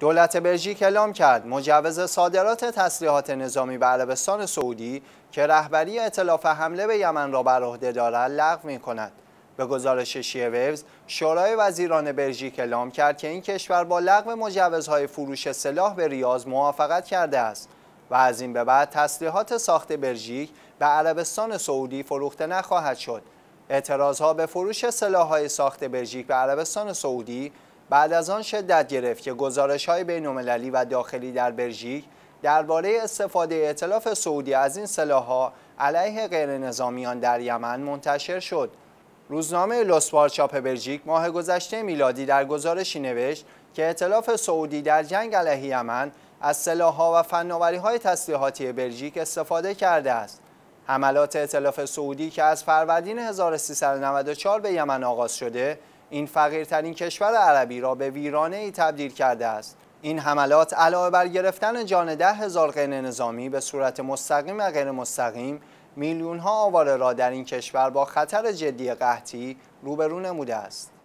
دولت بلژیک اعلام کرد مجوز صادرات تسلیحات نظامی به عربستان سعودی که رهبری اطلاف حمله به یمن را بر عهده دارد لغو می کند. به گزارش شیه ویوز شورای وزیران بلژیک اعلام کرد که این کشور با لغو مجوزهای فروش سلاح به ریاض موافقت کرده است و از این به بعد تسلیحات ساخت بلژیک به عربستان سعودی فروخته نخواهد شد. اعتراضها به فروش سلاحهای ساخت بلژیک به عربستان سعودی بعد از آن شدت گرفت که گزارش های بین و داخلی در بلژیک درباره استفاده اطلاف سعودی از این سلاحها علیه نظامیان در یمن منتشر شد. روزنامه لوسپار چاپ بلژیک ماه گذشته میلادی در گزارشی نوشت که اطلاف سعودی در جنگ علیه یمن از سلاحها و های تسلیحاتی بلژیک استفاده کرده است. حملات اطلاف سعودی که از فروردین 1394 به یمن آغاز شده این فقیرترین کشور عربی را به ویرانه ای تبدیل کرده است این حملات علاوه بر گرفتن جان ده هزار غیر نظامی به صورت مستقیم و غیر مستقیم میلیون ها آواره را در این کشور با خطر جدی قحطی روبرو نموده است